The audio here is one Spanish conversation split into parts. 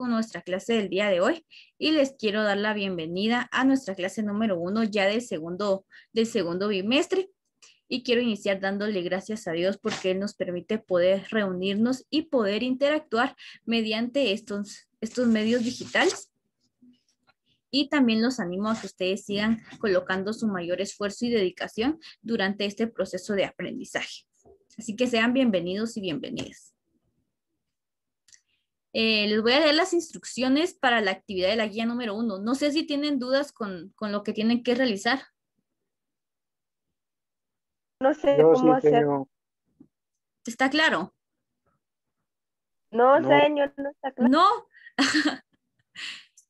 con nuestra clase del día de hoy y les quiero dar la bienvenida a nuestra clase número uno ya del segundo, del segundo bimestre. Y quiero iniciar dándole gracias a Dios porque Él nos permite poder reunirnos y poder interactuar mediante estos, estos medios digitales. Y también los animo a que ustedes sigan colocando su mayor esfuerzo y dedicación durante este proceso de aprendizaje. Así que sean bienvenidos y bienvenidas. Eh, les voy a dar las instrucciones para la actividad de la guía número uno. No sé si tienen dudas con, lo que tienen que realizar. No sé cómo hacer. ¿Está claro? No, señor, no está claro. No.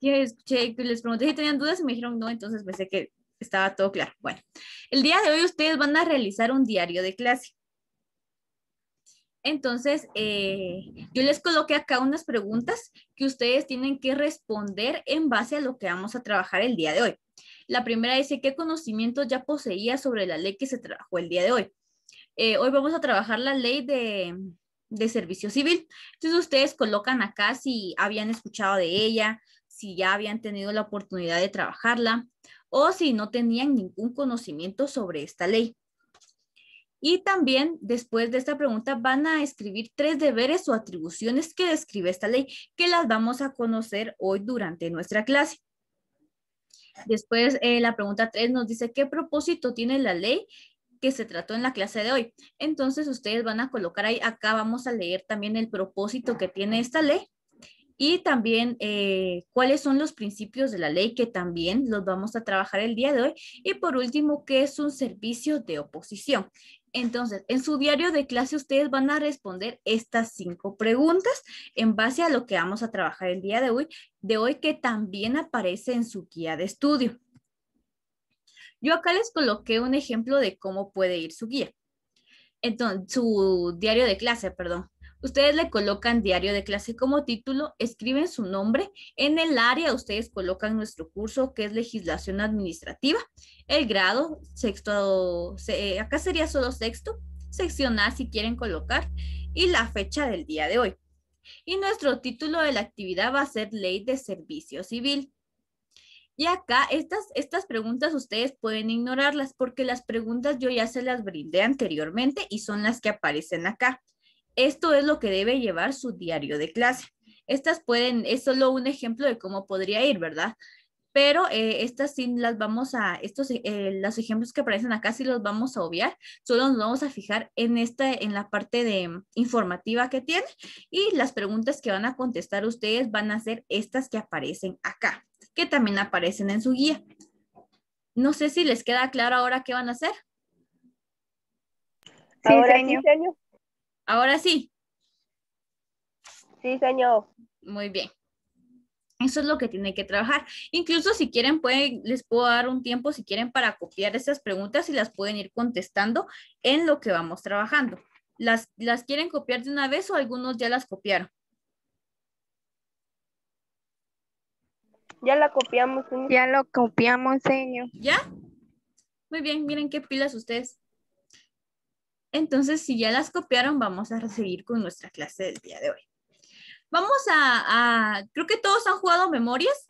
escuché, les pregunté si tenían dudas y me dijeron no, entonces pensé que estaba todo claro. Bueno, el día de hoy ustedes van a realizar un diario de clase. Entonces, eh, yo les coloqué acá unas preguntas que ustedes tienen que responder en base a lo que vamos a trabajar el día de hoy. La primera dice, ¿qué conocimiento ya poseía sobre la ley que se trabajó el día de hoy? Eh, hoy vamos a trabajar la ley de, de servicio civil. Entonces, ustedes colocan acá si habían escuchado de ella, si ya habían tenido la oportunidad de trabajarla o si no tenían ningún conocimiento sobre esta ley. Y también después de esta pregunta van a escribir tres deberes o atribuciones que describe esta ley, que las vamos a conocer hoy durante nuestra clase. Después, eh, la pregunta tres nos dice, ¿qué propósito tiene la ley que se trató en la clase de hoy? Entonces, ustedes van a colocar ahí, acá vamos a leer también el propósito que tiene esta ley y también eh, cuáles son los principios de la ley que también los vamos a trabajar el día de hoy. Y por último, qué es un servicio de oposición. Entonces, en su diario de clase ustedes van a responder estas cinco preguntas en base a lo que vamos a trabajar el día de hoy, de hoy que también aparece en su guía de estudio. Yo acá les coloqué un ejemplo de cómo puede ir su guía. Entonces, su diario de clase, perdón. Ustedes le colocan diario de clase como título, escriben su nombre. En el área ustedes colocan nuestro curso que es legislación administrativa, el grado, sexto, acá sería solo sexto, seccionar si quieren colocar y la fecha del día de hoy. Y nuestro título de la actividad va a ser Ley de Servicio Civil. Y acá estas, estas preguntas ustedes pueden ignorarlas porque las preguntas yo ya se las brindé anteriormente y son las que aparecen acá. Esto es lo que debe llevar su diario de clase. Estas pueden, es solo un ejemplo de cómo podría ir, ¿verdad? Pero eh, estas sí las vamos a, estos, eh, los ejemplos que aparecen acá sí los vamos a obviar, solo nos vamos a fijar en esta, en la parte de mm, informativa que tiene y las preguntas que van a contestar ustedes van a ser estas que aparecen acá, que también aparecen en su guía. No sé si les queda claro ahora qué van a hacer. ahora, Ahora sí. Sí, señor. Muy bien. Eso es lo que tiene que trabajar. Incluso si quieren, pueden, les puedo dar un tiempo, si quieren, para copiar estas preguntas y las pueden ir contestando en lo que vamos trabajando. ¿Las, las quieren copiar de una vez o algunos ya las copiaron? Ya la copiamos, Ya lo copiamos, señor. ¿Ya? Muy bien, miren qué pilas ustedes. Entonces, si ya las copiaron, vamos a seguir con nuestra clase del día de hoy. Vamos a, creo que todos han jugado memorias.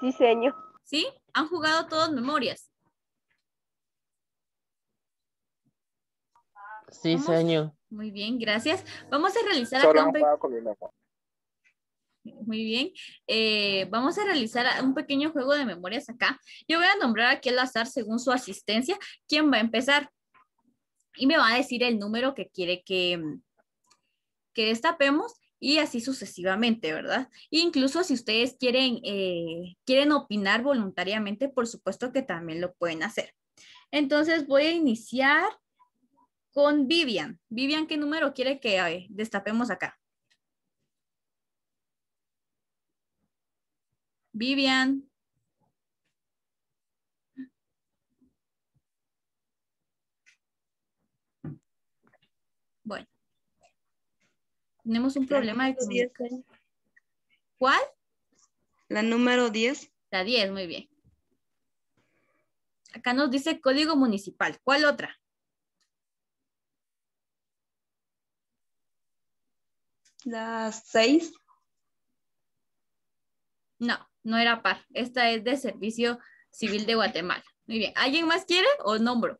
Sí, señor. ¿Sí? ¿Han jugado todos memorias? Sí, señor. Muy bien, gracias. Vamos a realizar Solo acá muy bien. Eh, vamos a realizar un pequeño juego de memorias acá. Yo voy a nombrar aquí al azar según su asistencia quién va a empezar. Y me va a decir el número que quiere que, que destapemos y así sucesivamente, ¿verdad? incluso si ustedes quieren, eh, quieren opinar voluntariamente, por supuesto que también lo pueden hacer. Entonces voy a iniciar con Vivian. Vivian, ¿qué número quiere que eh, destapemos acá? Vivian. Bueno. Tenemos un problema ¿eh? ¿Cuál? La número diez. La diez, muy bien. Acá nos dice código municipal. ¿Cuál otra? La seis. No no era par. Esta es de Servicio Civil de Guatemala. Muy bien. ¿Alguien más quiere o nombro?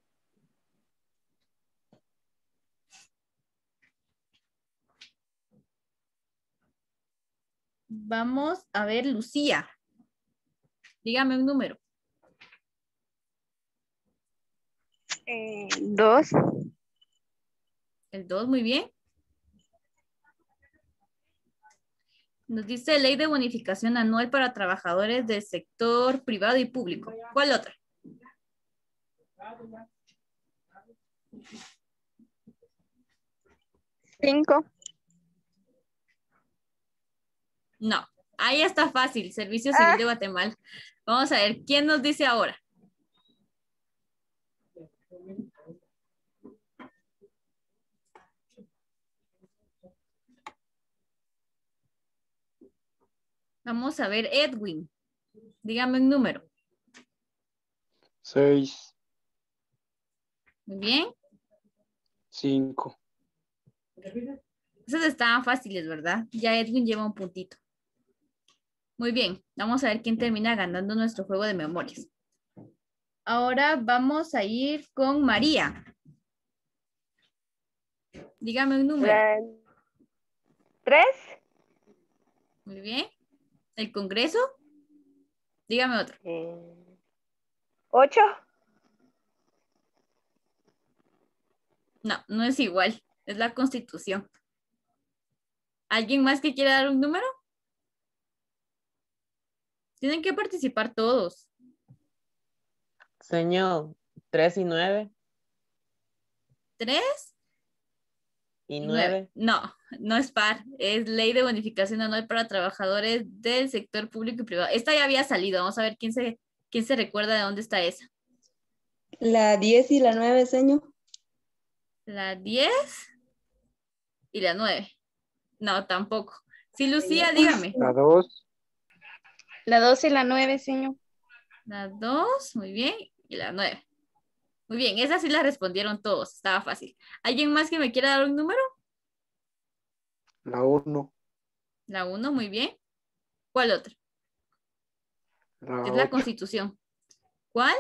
Vamos a ver, Lucía. Dígame un número. Eh, dos. El dos, muy bien. Nos dice ley de bonificación anual para trabajadores del sector privado y público. ¿Cuál otra? Cinco. No, ahí está fácil, Servicio ah. Civil de Guatemala. Vamos a ver, ¿quién nos dice ahora? Vamos a ver, Edwin, dígame un número. Seis. Muy bien. Cinco. Esas estaban fáciles, ¿verdad? Ya Edwin lleva un puntito. Muy bien, vamos a ver quién termina ganando nuestro juego de memorias. Ahora vamos a ir con María. Dígame un número. Tres. Muy bien. ¿El Congreso? Dígame otro. Eh, ¿Ocho? No, no es igual. Es la Constitución. ¿Alguien más que quiera dar un número? Tienen que participar todos. Señor, tres y nueve. ¿Tres? ¿Y nueve? No no es par, es ley de bonificación anual para trabajadores del sector público y privado. Esta ya había salido, vamos a ver quién se, quién se recuerda de dónde está esa. La 10 y la 9, señor. La 10 y la 9. No, tampoco. Sí, Lucía, dígame. La 2. La 2 y la 9, señor. La 2, muy bien, y la 9. Muy bien, esa sí la respondieron todos, estaba fácil. ¿Alguien más que me quiera dar un número? La 1. La 1, muy bien. ¿Cuál otra? La es la constitución. ¿Cuál?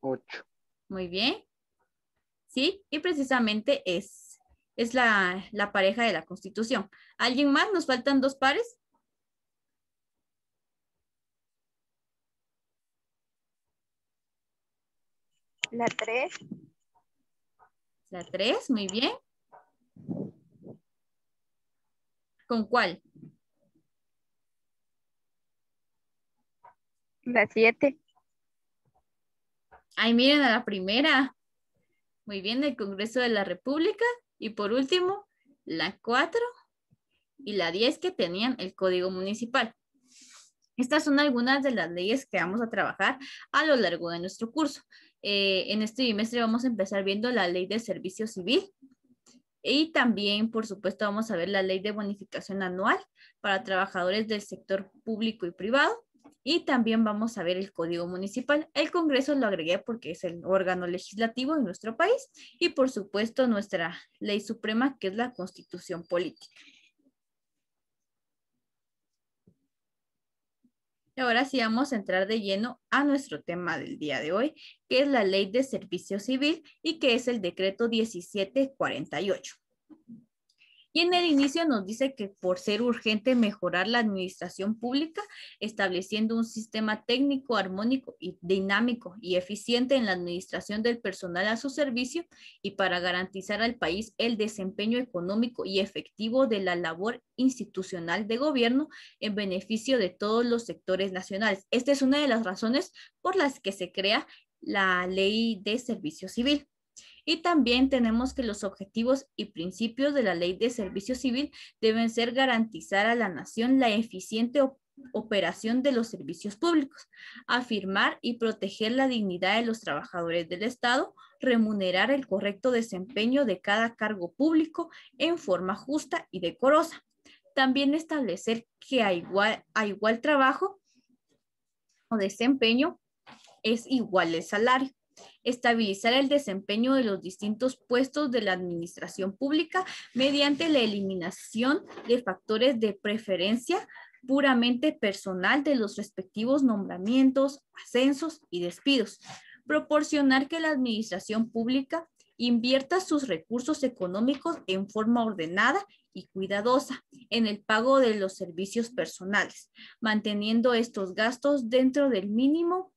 8. Muy bien. Sí, y precisamente es, es la, la pareja de la constitución. ¿Alguien más? ¿Nos faltan dos pares? La 3. La 3, muy bien. ¿Con cuál? La siete. Ahí miren a la primera. Muy bien, del Congreso de la República. Y por último, la 4 y la 10 que tenían el Código Municipal. Estas son algunas de las leyes que vamos a trabajar a lo largo de nuestro curso. Eh, en este bimestre vamos a empezar viendo la Ley de Servicio Civil, y también, por supuesto, vamos a ver la ley de bonificación anual para trabajadores del sector público y privado. Y también vamos a ver el Código Municipal. El Congreso lo agregué porque es el órgano legislativo de nuestro país. Y por supuesto nuestra ley suprema que es la Constitución Política. Y ahora sí vamos a entrar de lleno a nuestro tema del día de hoy, que es la Ley de Servicio Civil y que es el decreto 1748. Y en el inicio nos dice que por ser urgente mejorar la administración pública, estableciendo un sistema técnico, armónico y dinámico y eficiente en la administración del personal a su servicio y para garantizar al país el desempeño económico y efectivo de la labor institucional de gobierno en beneficio de todos los sectores nacionales. Esta es una de las razones por las que se crea la ley de servicio civil. Y también tenemos que los objetivos y principios de la ley de servicio civil deben ser garantizar a la nación la eficiente operación de los servicios públicos, afirmar y proteger la dignidad de los trabajadores del Estado, remunerar el correcto desempeño de cada cargo público en forma justa y decorosa. También establecer que a igual, a igual trabajo o desempeño es igual el salario estabilizar el desempeño de los distintos puestos de la administración pública mediante la eliminación de factores de preferencia puramente personal de los respectivos nombramientos, ascensos y despidos. Proporcionar que la administración pública invierta sus recursos económicos en forma ordenada y cuidadosa en el pago de los servicios personales, manteniendo estos gastos dentro del mínimo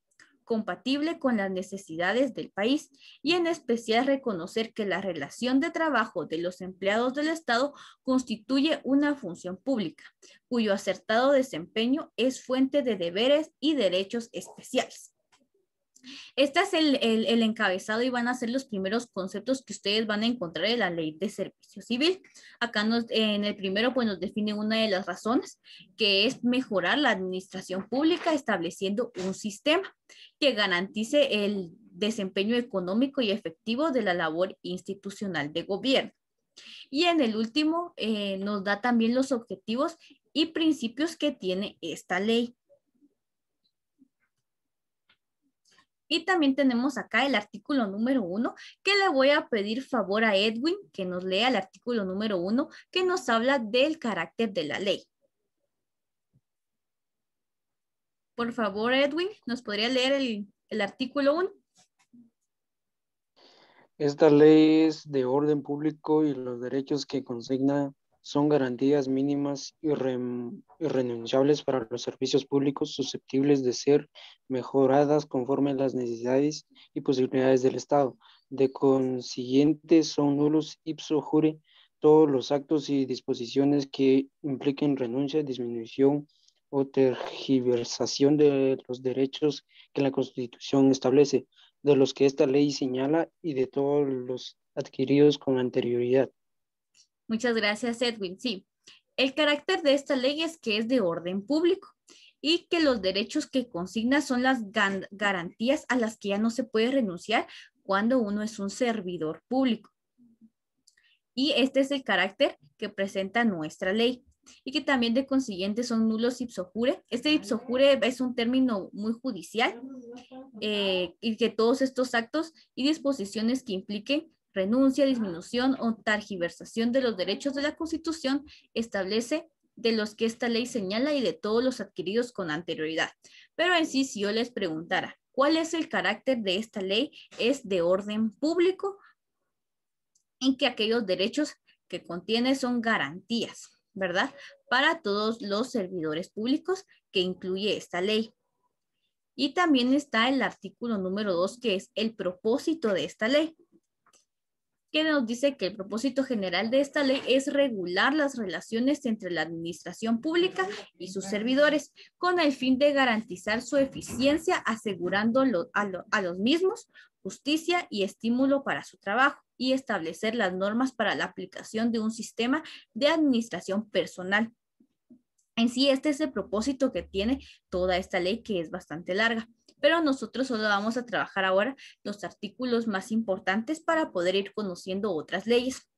compatible con las necesidades del país y en especial reconocer que la relación de trabajo de los empleados del Estado constituye una función pública, cuyo acertado desempeño es fuente de deberes y derechos especiales. Este es el, encabezado y van a ser los primeros conceptos que ustedes van a encontrar en la ley de servicio civil. Acá en el primero pues nos define una de las razones que es mejorar la administración pública estableciendo un sistema que garantice el desempeño económico y efectivo de la labor institucional de gobierno. Y en el último eh, nos da también los objetivos y principios que tiene esta ley. Y también tenemos acá el artículo número uno, que le voy a pedir favor a Edwin que nos lea el artículo número uno, que nos habla del carácter de la ley. Por favor, Edwin, ¿nos podría leer el, artículo uno? Esta ley es de orden público y los derechos que consigna son garantías mínimas y irrenunciables para los servicios públicos susceptibles de ser mejoradas conforme a las necesidades y posibilidades del Estado. De consiguiente, son nulos ipso jure todos los actos y disposiciones que impliquen renuncia, disminución o tergiversación de los derechos que la Constitución establece, de los que esta ley señala y de todos los adquiridos con anterioridad Muchas gracias, Edwin. Sí, el carácter de esta ley es que es de orden público y que los derechos que consigna son las garantías a las que ya no se puede renunciar cuando uno es un servidor público. Y este es el carácter que presenta nuestra ley y que también de consiguiente son nulos ipso jure. Este ipso jure es un término muy judicial eh, y que todos estos actos y disposiciones que impliquen renuncia, disminución o targiversación de los derechos de la Constitución establece de los que esta ley señala y de todos los adquiridos con anterioridad. Pero en sí, si yo les preguntara, ¿cuál es el carácter de esta ley? ¿Es de orden público? En que aquellos derechos que contiene son garantías, ¿verdad? Para todos los servidores públicos que incluye esta ley. Y también está el artículo número dos, que es el propósito de esta ley que nos dice que el propósito general de esta ley es regular las relaciones entre la administración pública y sus servidores, con el fin de garantizar su eficiencia, asegurando a los mismos justicia y estímulo para su trabajo y establecer las normas para la aplicación de un sistema de administración personal. En sí, este es el propósito que tiene toda esta ley que es bastante larga pero nosotros solo vamos a trabajar ahora los artículos más importantes para poder ir conociendo otras leyes.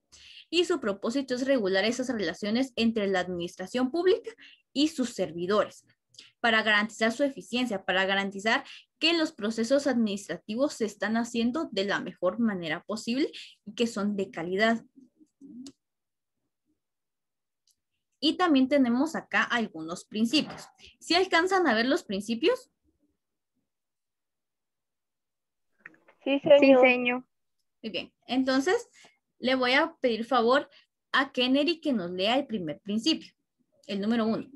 Y su propósito es regular esas relaciones entre la administración pública y sus servidores para garantizar su eficiencia, para garantizar que los procesos administrativos se están haciendo de la mejor manera posible y que son de calidad. Y también tenemos acá algunos principios. Si alcanzan a ver los principios, Sí, señor. Sí, Muy bien. Entonces, le voy a pedir favor a Kennedy que nos lea el primer principio, el número uno.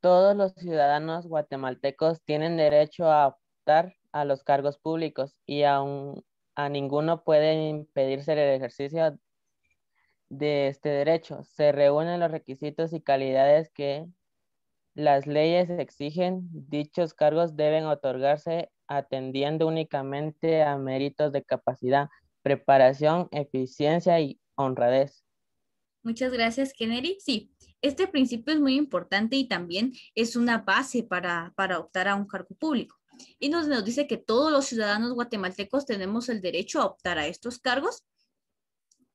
Todos los ciudadanos guatemaltecos tienen derecho a optar a los cargos públicos y a ninguno puede impedirse el ejercicio de este derecho. Se reúnen los requisitos y calidades que las leyes exigen dichos cargos deben otorgarse atendiendo únicamente a méritos de capacidad, preparación, eficiencia y honradez. Muchas gracias, Kennedy. Sí, este principio es muy importante y también es una base para, optar a un cargo público. Y nos, nos dice que todos los ciudadanos guatemaltecos tenemos el derecho a optar a estos cargos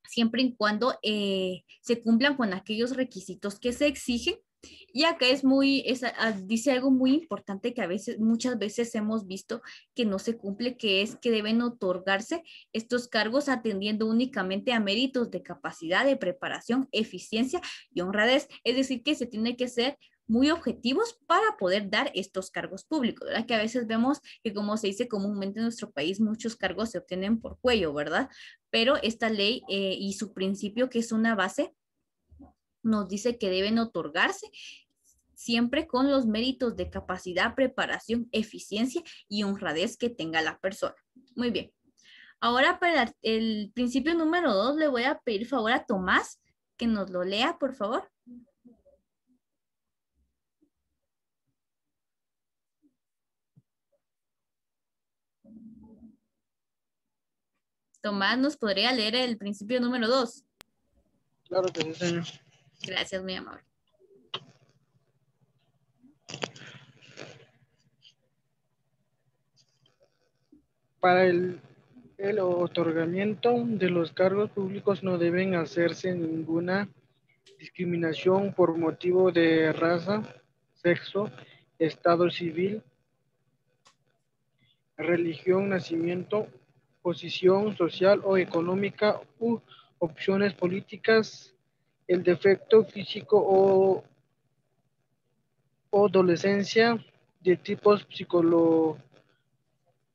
siempre y cuando eh, se cumplan con aquellos requisitos que se exigen y acá es muy, ah, dice algo muy importante que a veces, muchas veces hemos visto que no se cumple, que es que deben otorgarse estos cargos atendiendo únicamente a méritos de capacidad, de preparación, eficiencia y honradez. Es decir, que se tiene que ser muy objetivos para poder dar estos cargos públicos, ¿verdad? Que a veces vemos que, como se dice comúnmente en nuestro país, muchos cargos se obtienen por cuello, ¿verdad? Pero esta ley eh, y su principio, que es una base nos dice que deben otorgarse siempre con los méritos de capacidad, preparación, eficiencia y honradez que tenga la persona. Muy bien. Ahora para el principio número dos le voy a pedir favor a Tomás que nos lo lea, por favor. Tomás, ¿nos podría leer el principio número dos? Claro que sí, señor. Gracias, mi amor. Para el, otorgamiento de los cargos públicos no deben hacerse ninguna discriminación por motivo de raza, sexo, estado civil, religión, nacimiento, posición social o económica u opciones políticas, el defecto físico o, adolescencia de tipos psicolo,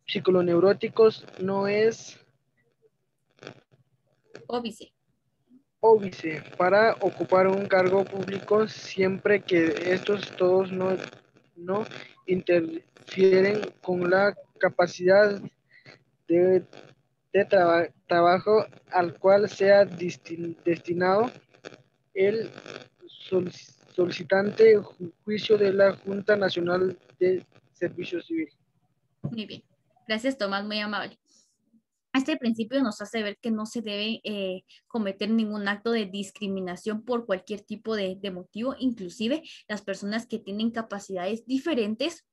psicoloneuróticos no es óbice. Óbice para ocupar un cargo público siempre que estos todos no, no interfieren con la capacidad de, trabajo al cual sea destinado el solicitante juicio de la Junta Nacional de Servicios Civil. Muy bien. Gracias, Tomás, muy amable. Este principio nos hace ver que no se debe eh, cometer ningún acto de discriminación por cualquier tipo de, motivo, inclusive las personas que tienen capacidades diferentes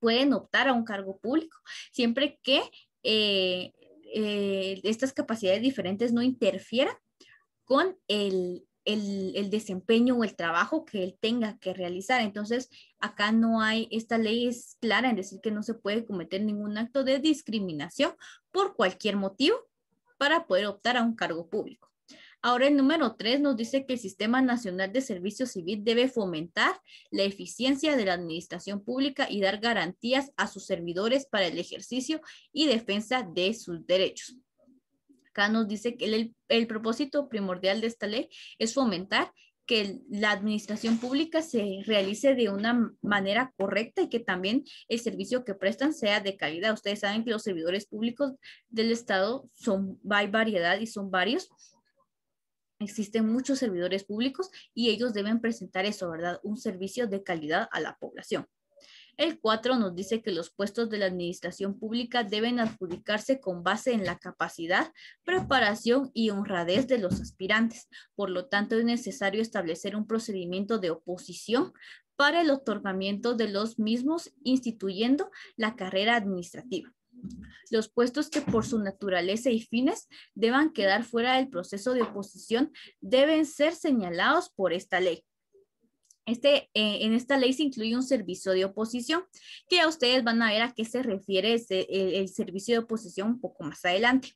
pueden optar a un cargo público, siempre que eh, eh, estas capacidades diferentes no interfieran con el, el, desempeño o el trabajo que él tenga que realizar. Entonces, acá no hay, esta ley es clara en decir que no se puede cometer ningún acto de discriminación por cualquier motivo para poder optar a un cargo público. Ahora el número tres nos dice que el Sistema Nacional de Servicio Civil debe fomentar la eficiencia de la administración pública y dar garantías a sus servidores para el ejercicio y defensa de sus derechos. Acá nos dice que el, propósito primordial de esta ley es fomentar que la administración pública se realice de una manera correcta y que también el servicio que prestan sea de calidad. Ustedes saben que los servidores públicos del Estado son, hay variedad y son varios. Existen muchos servidores públicos y ellos deben presentar eso, ¿verdad? Un servicio de calidad a la población. El 4 nos dice que los puestos de la administración pública deben adjudicarse con base en la capacidad, preparación y honradez de los aspirantes. Por lo tanto, es necesario establecer un procedimiento de oposición para el otorgamiento de los mismos, instituyendo la carrera administrativa. Los puestos que por su naturaleza y fines deban quedar fuera del proceso de oposición deben ser señalados por esta ley. Este, eh, en esta ley se incluye un servicio de oposición, que a ustedes van a ver a qué se refiere el, servicio de oposición un poco más adelante.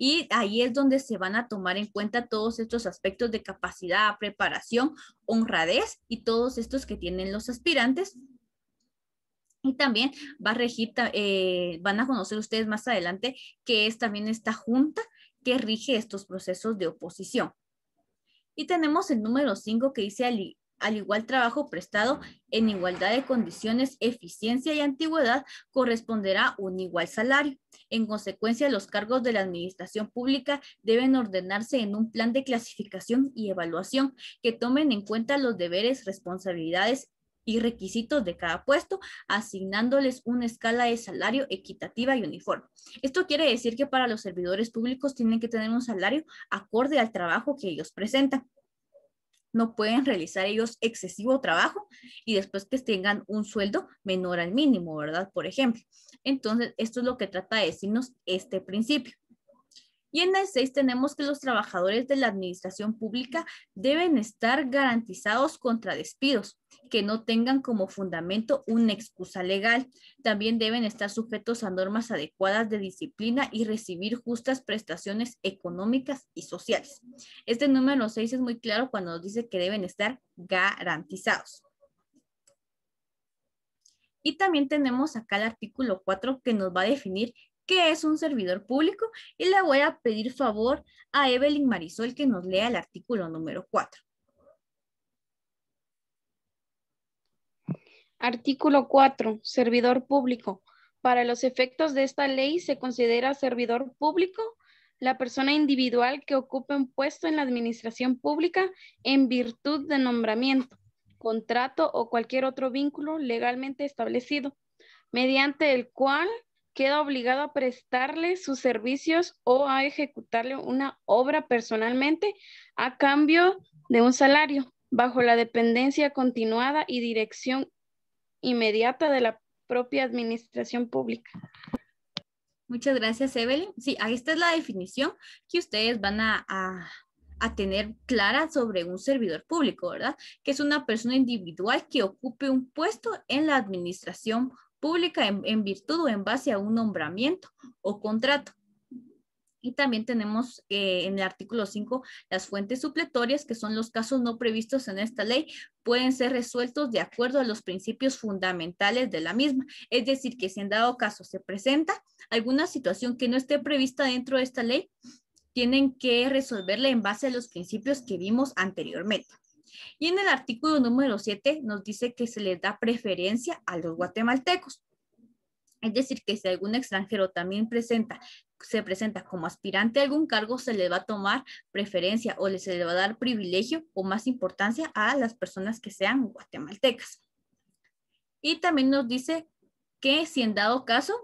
Y ahí es donde se van a tomar en cuenta todos estos aspectos de capacidad, preparación, honradez y todos estos que tienen los aspirantes. Y también va a eh, van a conocer ustedes más adelante que es también esta junta que rige estos procesos de oposición. Y tenemos el número 5 que dice al igual trabajo prestado en igualdad de condiciones, eficiencia y antigüedad, corresponderá un igual salario. En consecuencia, los cargos de la administración pública deben ordenarse en un plan de clasificación y evaluación que tomen en cuenta los deberes, responsabilidades y requisitos de cada puesto, asignándoles una escala de salario equitativa y uniforme. Esto quiere decir que para los servidores públicos tienen que tener un salario acorde al trabajo que ellos presentan no pueden realizar ellos excesivo trabajo y después que tengan un sueldo menor al mínimo, ¿verdad? Por ejemplo. Entonces, esto es lo que trata de decirnos este principio. Y en el 6 tenemos que los trabajadores de la administración pública deben estar garantizados contra despidos que no tengan como fundamento una excusa legal. También deben estar sujetos a normas adecuadas de disciplina y recibir justas prestaciones económicas y sociales. Este número 6 es muy claro cuando nos dice que deben estar garantizados. Y también tenemos acá el artículo 4 que nos va a definir que es un servidor público, y le voy a pedir favor a Evelyn Marisol que nos lea el artículo número 4. Artículo 4. Servidor público. Para los efectos de esta ley se considera servidor público la persona individual que ocupe un puesto en la administración pública en virtud de nombramiento, contrato o cualquier otro vínculo legalmente establecido, mediante el cual queda obligado a prestarle sus servicios o a ejecutarle una obra personalmente a cambio de un salario, bajo la dependencia continuada y dirección inmediata de la propia administración pública. Muchas gracias, Evelyn. Sí, ahí está la definición que ustedes van a, tener clara sobre un servidor público, ¿verdad? Que es una persona individual que ocupe un puesto en la administración pública en, virtud o en base a un nombramiento o contrato. Y también tenemos eh, en el artículo 5 las fuentes supletorias, que son los casos no previstos en esta ley, pueden ser resueltos de acuerdo a los principios fundamentales de la misma. Es decir, que si en dado caso se presenta alguna situación que no esté prevista dentro de esta ley, tienen que resolverla en base a los principios que vimos anteriormente. Y en el artículo número 7 nos dice que se le da preferencia a los guatemaltecos. Es decir, que si algún extranjero también presenta, se presenta como aspirante a algún cargo, se le va a tomar preferencia o se le va a dar privilegio o más importancia a las personas que sean guatemaltecas. Y también nos dice que si en dado caso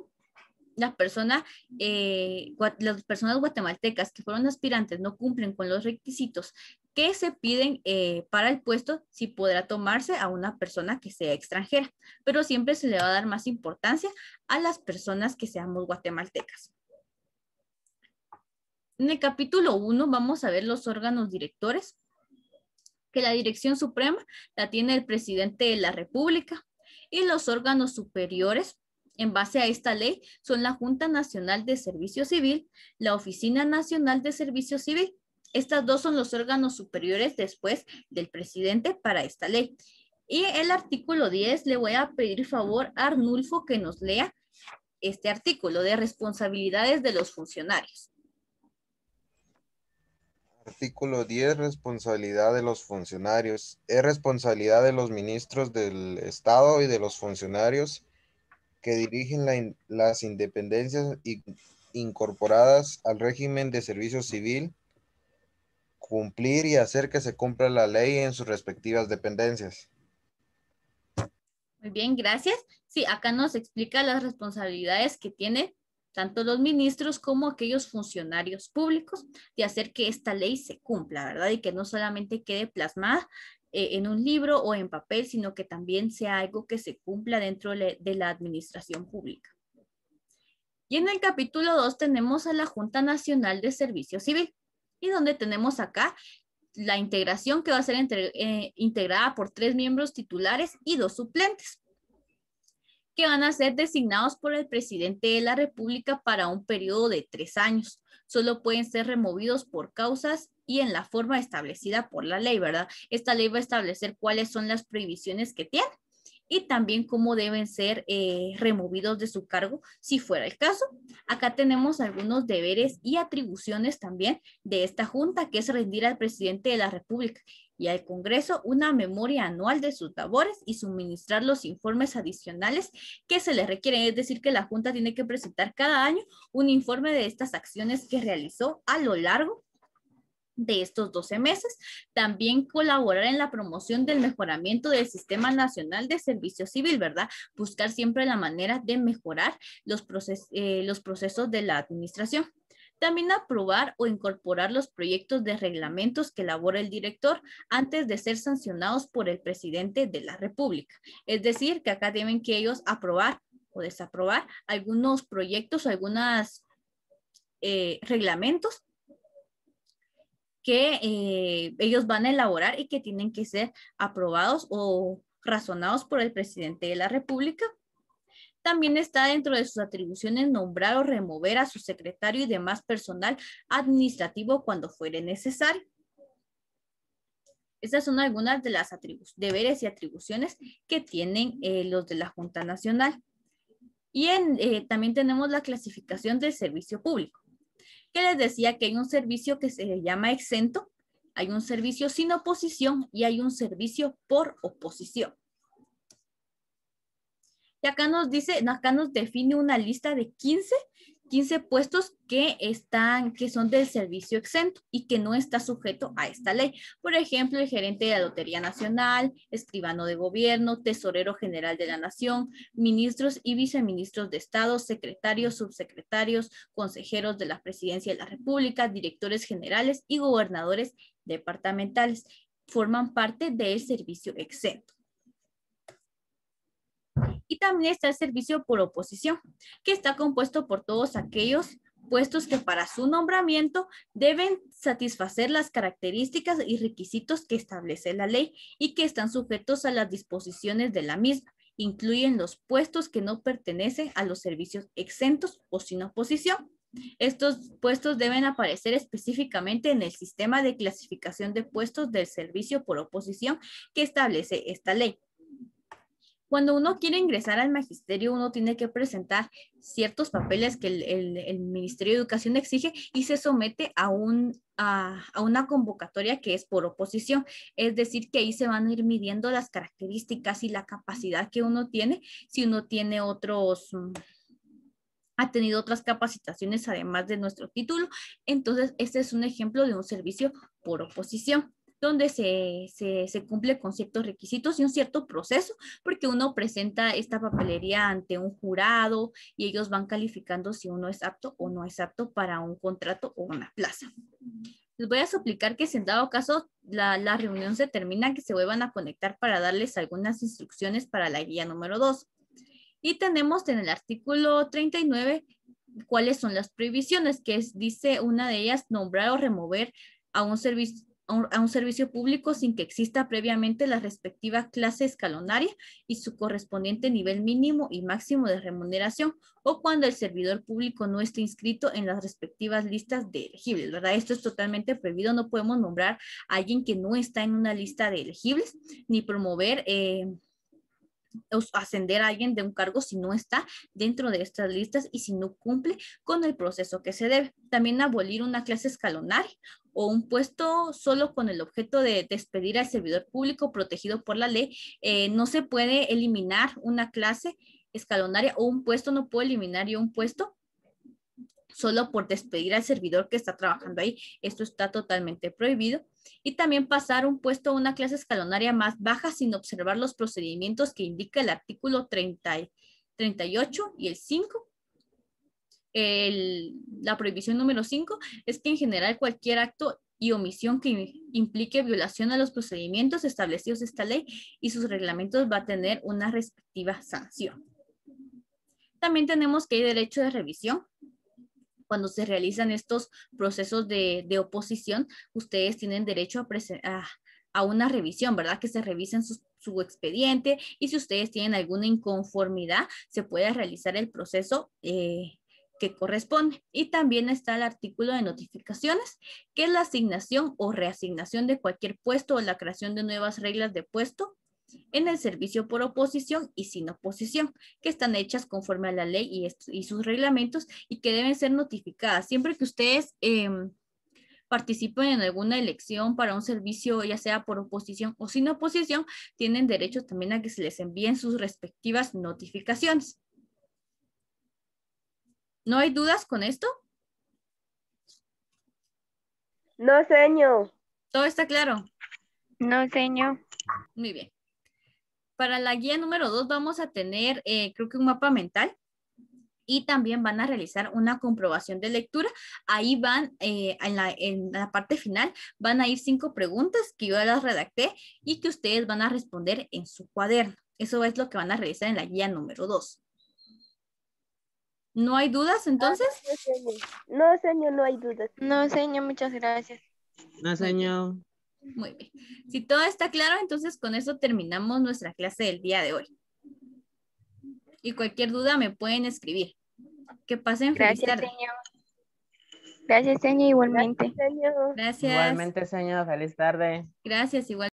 las personas, eh, las personas guatemaltecas que fueron aspirantes no cumplen con los requisitos que se piden eh, para el puesto, si podrá tomarse a una persona que sea extranjera, pero siempre se le va a dar más importancia a las personas que seamos guatemaltecas. En el capítulo 1 vamos a ver los órganos directores, que la dirección suprema la tiene el presidente de la República y los órganos superiores en base a esta ley son la Junta Nacional de Servicio Civil, la Oficina Nacional de Servicio Civil. Estas dos son los órganos superiores después del presidente para esta ley. Y el artículo 10, le voy a pedir favor a Arnulfo que nos lea este artículo de responsabilidades de los funcionarios. Artículo 10, responsabilidad de los funcionarios. Es responsabilidad de los ministros del Estado y de los funcionarios que dirigen las independencias incorporadas al régimen de servicio civil, cumplir y hacer que se cumpla la ley en sus respectivas dependencias. Muy bien, gracias. Sí, acá nos explica las responsabilidades que tiene tanto los ministros como aquellos funcionarios públicos, de hacer que esta ley se cumpla, ¿verdad? Y que no solamente quede plasmada eh, en un libro o en papel, sino que también sea algo que se cumpla dentro de la administración pública. Y en el capítulo 2 tenemos a la Junta Nacional de Servicio Civil, y donde tenemos acá la integración que va a ser eh, integrada por tres miembros titulares y dos suplentes, que van a ser designados por el presidente de la República para un periodo de tres años. Solo pueden ser removidos por causas y en la forma establecida por la ley, ¿verdad? Esta ley va a establecer cuáles son las prohibiciones que tiene y también cómo deben ser eh, removidos de su cargo si fuera el caso. Acá tenemos algunos deberes y atribuciones también de esta junta, que es rendir al presidente de la República y al Congreso una memoria anual de sus labores y suministrar los informes adicionales que se le requieren. Es decir, que la junta tiene que presentar cada año un informe de estas acciones que realizó a lo largo de estos 12 meses. También colaborar en la promoción del mejoramiento del Sistema Nacional de Servicio Civil, ¿verdad? Buscar siempre la manera de mejorar los, eh, los procesos de la administración. También aprobar o incorporar los proyectos de reglamentos que elabora el director antes de ser sancionados por el presidente de la República. Es decir, que acá deben que ellos aprobar o desaprobar algunos proyectos o algunos eh, reglamentos que eh, ellos van a elaborar y que tienen que ser aprobados o razonados por el presidente de la República. También está dentro de sus atribuciones nombrar o remover a su secretario y demás personal administrativo cuando fuere necesario. Estas son algunas de las deberes y atribuciones que tienen eh, los de la Junta Nacional. Y eh, también tenemos la clasificación del servicio público que les decía que hay un servicio que se llama exento, hay un servicio sin oposición y hay un servicio por oposición. Y acá nos dice, acá nos define una lista de 15 15 puestos que están, que son del servicio exento y que no está sujeto a esta ley. Por ejemplo, el gerente de la Lotería Nacional, escribano de gobierno, tesorero general de la Nación, ministros y viceministros de Estado, secretarios, subsecretarios, consejeros de la Presidencia de la República, directores generales y gobernadores departamentales forman parte del servicio exento. Y también está el servicio por oposición, que está compuesto por todos aquellos puestos que para su nombramiento deben satisfacer las características y requisitos que establece la ley y que están sujetos a las disposiciones de la misma. Incluyen los puestos que no pertenecen a los servicios exentos o sin oposición. Estos puestos deben aparecer específicamente en el sistema de clasificación de puestos del servicio por oposición que establece esta ley. Cuando uno quiere ingresar al magisterio, uno tiene que presentar ciertos papeles que el, Ministerio de Educación exige y se somete a, un, a, una convocatoria que es por oposición. Es decir, que ahí se van a ir midiendo las características y la capacidad que uno tiene, si uno tiene otros mm, ha tenido otras capacitaciones además de nuestro título. Entonces, este es un ejemplo de un servicio por oposición donde se, se, cumple con ciertos requisitos y un cierto proceso, porque uno presenta esta papelería ante un jurado y ellos van calificando si uno es apto o no es apto para un contrato o una plaza. Les voy a suplicar que si en dado caso la, la reunión se termina, que se vuelvan a conectar para darles algunas instrucciones para la guía número 2. Y tenemos en el artículo 39 cuáles son las prohibiciones, que dice una de ellas, nombrar o remover a un servicio a un, servicio público sin que exista previamente la respectiva clase escalonaria y su correspondiente nivel mínimo y máximo de remuneración o cuando el servidor público no esté inscrito en las respectivas listas de elegibles, ¿verdad? Esto es totalmente prohibido, no podemos nombrar a alguien que no está en una lista de elegibles ni promover... Eh, ascender a alguien de un cargo si no está dentro de estas listas y si no cumple con el proceso que se debe. También abolir una clase escalonaria o un puesto solo con el objeto de despedir al servidor público protegido por la ley. Eh, no se puede eliminar una clase escalonaria o un puesto, no puedo eliminar yo un puesto solo por despedir al servidor que está trabajando ahí. Esto está totalmente prohibido. Y también pasar un puesto a una clase escalonaria más baja sin observar los procedimientos que indica el artículo 38 y el 5. la prohibición número 5 es que en general cualquier acto y omisión que implique violación a los procedimientos establecidos de esta ley y sus reglamentos va a tener una respectiva sanción. También tenemos que hay derecho de revisión, cuando se realizan estos procesos de, oposición, ustedes tienen derecho a, a, una revisión, ¿verdad? Que se revisen su, expediente y si ustedes tienen alguna inconformidad, se puede realizar el proceso eh, que corresponde. Y también está el artículo de notificaciones, que es la asignación o reasignación de cualquier puesto o la creación de nuevas reglas de puesto en el servicio por oposición y sin oposición, que están hechas conforme a la ley y, sus reglamentos y que deben ser notificadas. Siempre que ustedes em, participen en alguna elección para un servicio, ya sea por oposición o sin oposición, tienen derecho también a que se les envíen sus respectivas notificaciones. ¿No hay dudas con esto? No, señor. ¿Todo está claro? No, señor. Muy bien. Para la guía número dos vamos a tener, eh, creo que un mapa mental, y también van a realizar una comprobación de lectura. Ahí van, eh, en, la, parte final, van a ir cinco preguntas que yo las redacté y que ustedes van a responder en su cuaderno. Eso es lo que van a realizar en la guía número dos. ¿No hay dudas entonces? No, señor, no, señor no hay dudas. No, señor, muchas gracias. No, señor. Muy bien. Si todo está claro, entonces con eso terminamos nuestra clase del día de hoy. Y cualquier duda me pueden escribir. Que pasen feliz Gracias, Señor. Gracias, señor, igualmente. Gracias. Igualmente, señor, feliz tarde. Gracias, igual.